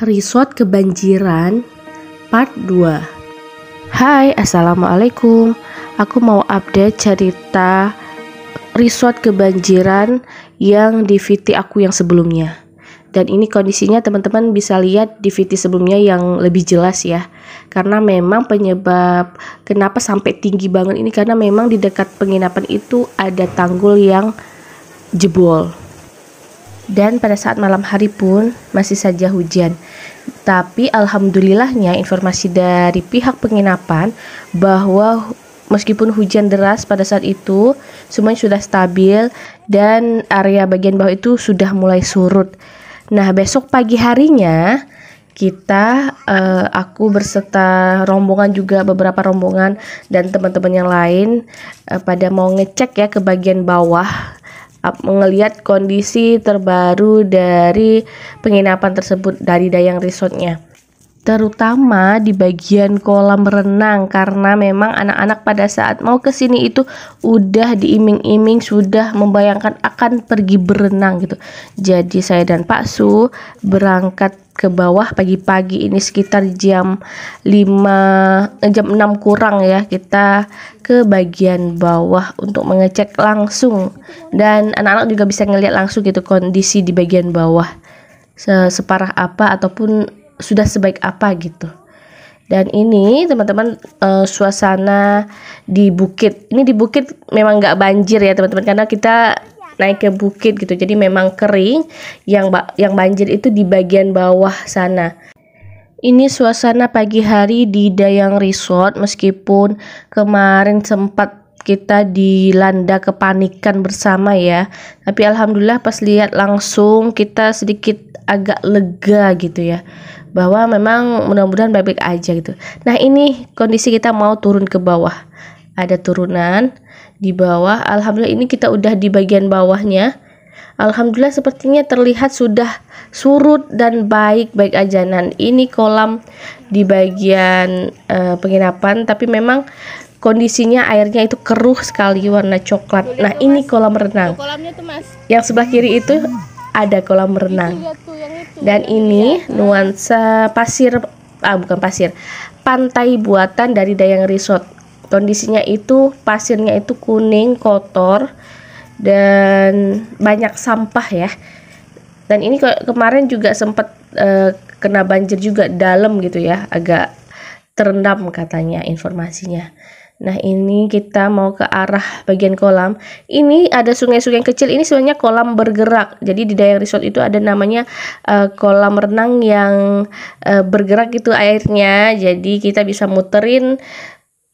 Resort Kebanjiran Part 2 Hai Assalamualaikum Aku mau update cerita Resort Kebanjiran yang di VT aku yang sebelumnya dan ini kondisinya teman-teman bisa lihat di VT sebelumnya yang lebih jelas ya karena memang penyebab kenapa sampai tinggi banget ini karena memang di dekat penginapan itu ada tanggul yang jebol dan pada saat malam hari pun masih saja hujan. Tapi alhamdulillahnya informasi dari pihak penginapan bahwa meskipun hujan deras pada saat itu semuanya sudah stabil dan area bagian bawah itu sudah mulai surut. Nah, besok pagi harinya kita uh, aku berserta rombongan juga beberapa rombongan dan teman-teman yang lain uh, pada mau ngecek ya ke bagian bawah melihat kondisi terbaru dari penginapan tersebut dari Dayang Resortnya terutama di bagian kolam renang karena memang anak-anak pada saat mau ke sini itu udah diiming-iming sudah membayangkan akan pergi berenang gitu. Jadi saya dan Pak Su berangkat ke bawah pagi-pagi ini sekitar jam 5 eh, jam 6 kurang ya kita ke bagian bawah untuk mengecek langsung dan anak-anak juga bisa ngelihat langsung gitu kondisi di bagian bawah separah apa ataupun sudah sebaik apa gitu. Dan ini teman-teman uh, suasana di bukit. Ini di bukit memang nggak banjir ya teman-teman karena kita naik ke bukit gitu. Jadi memang kering yang yang banjir itu di bagian bawah sana. Ini suasana pagi hari di Dayang Resort meskipun kemarin sempat kita dilanda kepanikan bersama ya. Tapi alhamdulillah pas lihat langsung kita sedikit agak lega gitu ya bahwa memang mudah-mudahan baik-baik aja gitu. Nah, ini kondisi kita mau turun ke bawah. Ada turunan, di bawah. Alhamdulillah ini kita udah di bagian bawahnya. Alhamdulillah sepertinya terlihat sudah surut dan baik-baik aja. nah, ini kolam di bagian uh, penginapan tapi memang kondisinya airnya itu keruh sekali warna coklat. Nah, ini kolam renang. Yang sebelah kiri itu ada kolam renang. Dan ini nuansa pasir ah bukan pasir. Pantai buatan dari Dayang Resort kondisinya itu pasirnya itu kuning kotor dan banyak sampah ya dan ini ke kemarin juga sempat e, eh, kena banjir juga dalam gitu ya agak terendam katanya informasinya nah ini kita mau ke arah bagian kolam ini ada sungai-sungai kecil ini sebenarnya kolam bergerak jadi di daerah Resort itu ada namanya uh, kolam renang yang uh, bergerak gitu airnya jadi kita bisa muterin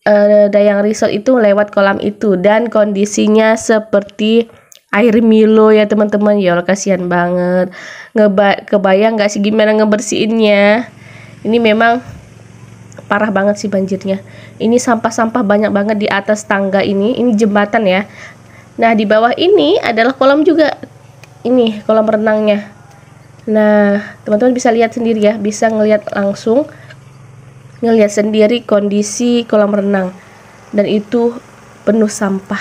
uh, Dayang Resort itu lewat kolam itu dan kondisinya seperti air Milo ya teman-teman ya kasihan banget Ngeba kebayang gak sih gimana ngebersihinnya ini memang parah banget sih banjirnya ini sampah-sampah banyak banget di atas tangga ini ini jembatan ya nah di bawah ini adalah kolam juga ini kolam renangnya nah teman-teman bisa lihat sendiri ya bisa ngelihat langsung ngelihat sendiri kondisi kolam renang dan itu penuh sampah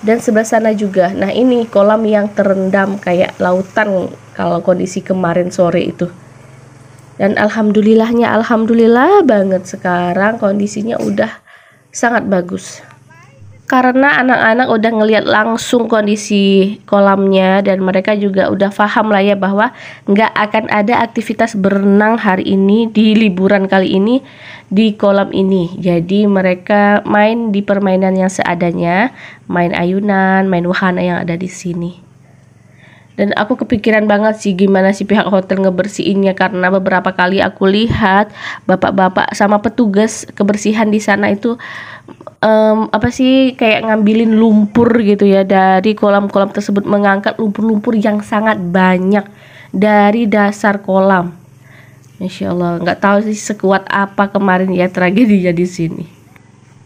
dan sebelah sana juga nah ini kolam yang terendam kayak lautan kalau kondisi kemarin sore itu dan alhamdulillahnya alhamdulillah banget sekarang kondisinya udah sangat bagus karena anak-anak udah ngelihat langsung kondisi kolamnya dan mereka juga udah paham lah ya bahwa nggak akan ada aktivitas berenang hari ini di liburan kali ini di kolam ini. Jadi mereka main di permainan yang seadanya, main ayunan, main wahana yang ada di sini dan aku kepikiran banget sih gimana sih pihak hotel ngebersihinnya karena beberapa kali aku lihat bapak-bapak sama petugas kebersihan di sana itu um, apa sih kayak ngambilin lumpur gitu ya dari kolam-kolam tersebut mengangkat lumpur-lumpur yang sangat banyak dari dasar kolam. Insya Allah nggak tahu sih sekuat apa kemarin ya tragedinya di sini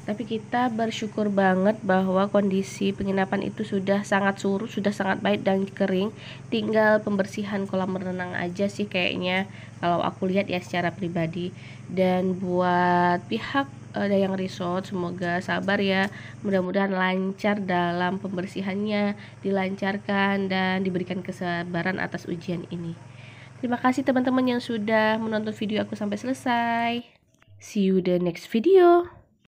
tapi kita bersyukur banget bahwa kondisi penginapan itu sudah sangat surut sudah sangat baik dan kering tinggal pembersihan kolam renang aja sih kayaknya kalau aku lihat ya secara pribadi dan buat pihak ada eh, yang resort semoga sabar ya mudah-mudahan lancar dalam pembersihannya dilancarkan dan diberikan kesabaran atas ujian ini terima kasih teman-teman yang sudah menonton video aku sampai selesai see you the next video